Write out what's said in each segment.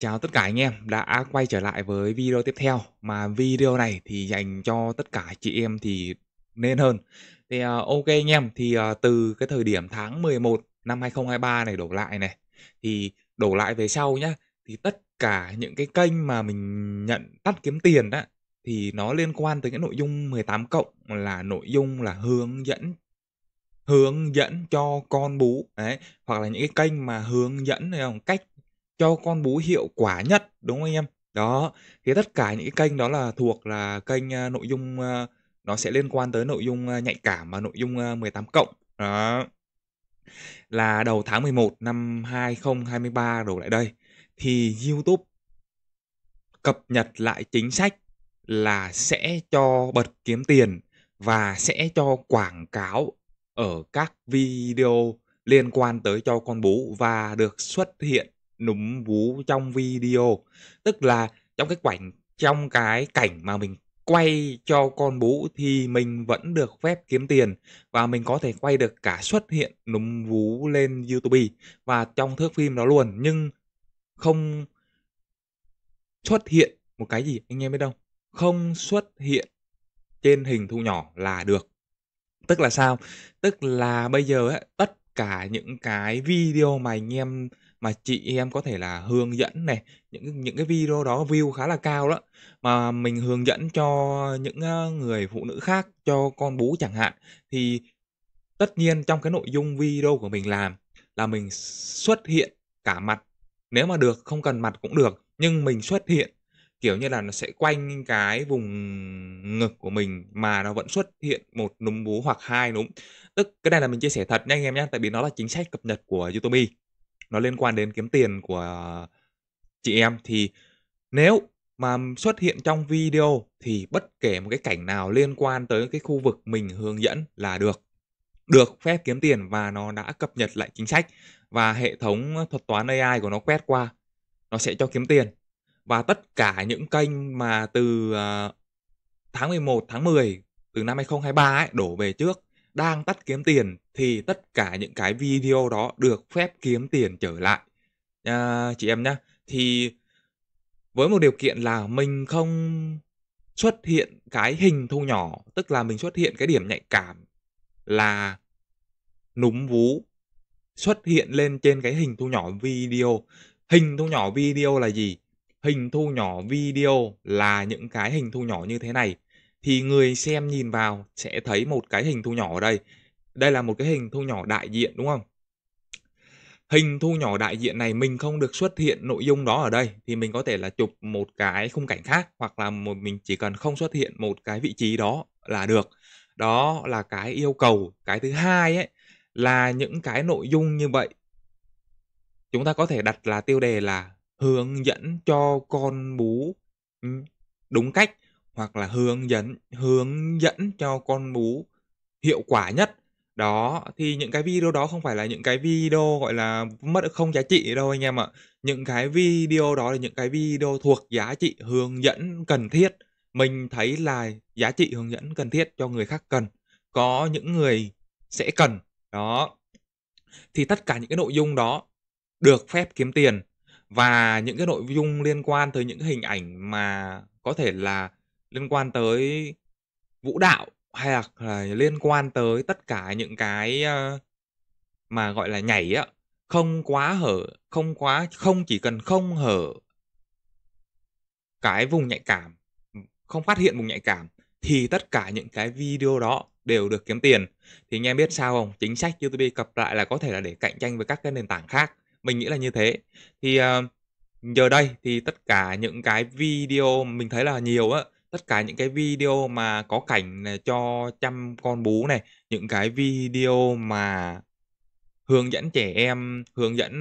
Chào tất cả anh em đã quay trở lại với video tiếp theo mà video này thì dành cho tất cả chị em thì nên hơn. Thì uh, ok anh em thì uh, từ cái thời điểm tháng 11 năm 2023 này đổ lại này thì đổ lại về sau nhá thì tất cả những cái kênh mà mình nhận tắt kiếm tiền đó thì nó liên quan tới cái nội dung 18 cộng là nội dung là hướng dẫn hướng dẫn cho con bú đấy hoặc là những cái kênh mà hướng dẫn này không cách cho con bú hiệu quả nhất đúng không anh em đó thì tất cả những cái kênh đó là thuộc là kênh à, nội dung à, nó sẽ liên quan tới nội dung à, nhạy cảm và nội dung 18 à, cộng đó là đầu tháng 11 năm 2023 đổ lại đây thì YouTube cập nhật lại chính sách là sẽ cho bật kiếm tiền và sẽ cho quảng cáo ở các video liên quan tới cho con bú và được xuất hiện núm vú trong video tức là trong cái cảnh trong cái cảnh mà mình quay cho con bú thì mình vẫn được phép kiếm tiền và mình có thể quay được cả xuất hiện núm vú lên YouTube và trong thước phim đó luôn nhưng không xuất hiện một cái gì anh em biết đâu Không xuất hiện trên hình thu nhỏ là được. Tức là sao? Tức là bây giờ ấy, tất cả những cái video mà anh em mà chị em có thể là hướng dẫn này những những cái video đó view khá là cao đó mà mình hướng dẫn cho những ờ, người phụ nữ khác cho con bú chẳng hạn thì tất nhiên trong cái nội dung video của mình làm là mình xuất hiện cả mặt nếu mà được không cần mặt cũng được nhưng mình xuất hiện kiểu như là nó sẽ quanh cái vùng ngực của mình mà nó vẫn xuất hiện một núm bú hoặc hai núm tức cái này là mình chia sẻ thật nha anh em nhé tại vì nó là chính sách cập nhật của youtube nó liên quan đến kiếm tiền của chị em thì nếu mà xuất hiện trong video thì bất kể một cái cảnh nào liên quan tới cái khu vực mình hướng dẫn là được được phép kiếm tiền và nó đã cập nhật lại chính sách và hệ thống thuật toán AI của nó quét qua nó sẽ cho kiếm tiền và tất cả những kênh mà từ ờ, tháng 11, tháng 10 từ năm 2023 ấy đổ về trước đang tắt kiếm tiền thì tất cả những cái video đó được phép kiếm tiền trở lại à, chị em nhé thì với một điều kiện là mình không xuất hiện cái hình thu nhỏ tức là mình xuất hiện cái điểm nhạy cảm là núm vú xuất hiện lên trên cái hình thu nhỏ video hình thu nhỏ video là gì hình thu nhỏ video là những cái hình thu nhỏ như thế này thì người xem nhìn vào sẽ thấy một cái hình thu nhỏ ở đây đây là một cái hình thu nhỏ đại diện đúng không hình thu nhỏ đại diện này mình không được xuất hiện nội dung đó ở đây thì mình có thể là chụp một cái khung cảnh khác hoặc là một mình chỉ cần không xuất hiện một cái vị trí đó là được đó là cái yêu cầu cái thứ hai ấy là những cái nội dung như vậy chúng ta có thể đặt là tiêu đề là hướng dẫn cho con bú ừ, đúng cách hoặc là hướng dẫn hướng dẫn cho con bú hiệu quả nhất đó, thì những cái video đó không phải là những cái video, gọi là, mất không giá trị đâu anh em ạ. Những cái video đó là những cái video thuộc giá trị hướng dẫn cần thiết. Mình thấy là giá trị hướng dẫn cần thiết cho người khác cần, có những người sẽ cần, đó. Thì tất cả những cái nội dung đó được phép kiếm tiền và những cái nội dung liên quan tới những hình ảnh mà có thể là liên quan tới vũ đạo hay là liên quan tới tất cả những cái, ờ, mà, gọi là, nhảy á, không quá hở không quá không chỉ cần không hở cái vùng nhạy cảm, không phát hiện vùng nhạy cảm thì tất cả những cái video đó đều được kiếm tiền. Thì anh em biết sao không? Chính sách YouTube cập lại là có thể là để cạnh tranh với các cái nền tảng khác, mình nghĩ là như thế. Thì, ờ, giờ đây thì tất cả những cái video mình thấy là nhiều á, tất cả những cái video mà có cảnh cho chăm con bú này những cái video mà hướng dẫn trẻ em hướng dẫn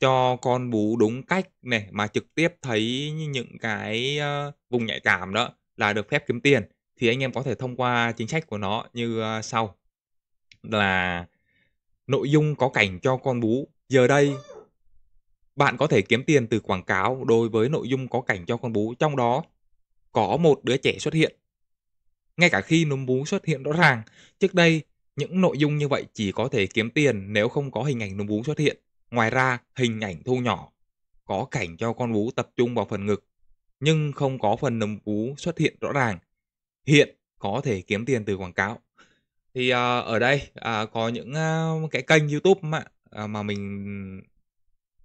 cho con bú đúng cách này mà trực tiếp thấy những cái vùng nhạy cảm đó là được phép kiếm tiền thì anh em có thể thông qua chính sách của nó như sau là nội dung có cảnh cho con bú giờ đây bạn có thể kiếm tiền từ quảng cáo đối với nội dung có cảnh cho con bú trong đó có một đứa trẻ xuất hiện. Ngay cả khi núm bú xuất hiện rõ ràng, trước đây những nội dung như vậy chỉ có thể kiếm tiền nếu không có hình ảnh núm bú xuất hiện. Ngoài ra, hình ảnh thu nhỏ, có cảnh cho con bú tập trung vào phần ngực, nhưng không có phần núm bú xuất hiện rõ ràng. Hiện có thể kiếm tiền từ quảng cáo. Thì uh, ở đây uh, có những uh, cái kênh YouTube mà, uh, mà mình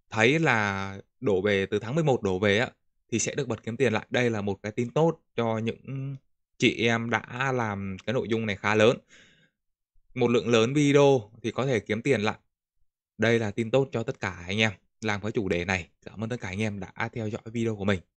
thấy là đổ về từ tháng 11 đổ về á thì sẽ được bật kiếm tiền lại. Đây là một cái tin tốt cho những chị em đã làm cái nội dung này khá lớn. Một lượng lớn video thì có thể kiếm tiền lại. Đây là tin tốt cho tất cả anh em làm với chủ đề này. Cảm ơn tất cả anh em đã theo dõi video của mình.